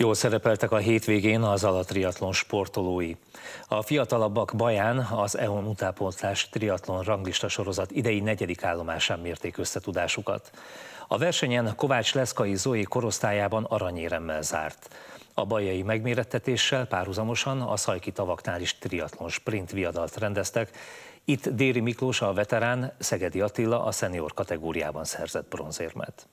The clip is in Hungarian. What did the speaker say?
Jól szerepeltek a hétvégén az alatriatlon sportolói. A fiatalabbak baján az EON utánpótlás triatlon ranglista sorozat idei negyedik állomásán mérték összetudásukat. A versenyen Kovács Leszkai Zoé korosztályában aranyéremmel zárt. A bajai megmérettetéssel párhuzamosan a Szajki tavaknál is triatlon sprint viadalt rendeztek. Itt Déri Miklós a veterán, Szegedi Attila a szenior kategóriában szerzett bronzérmet.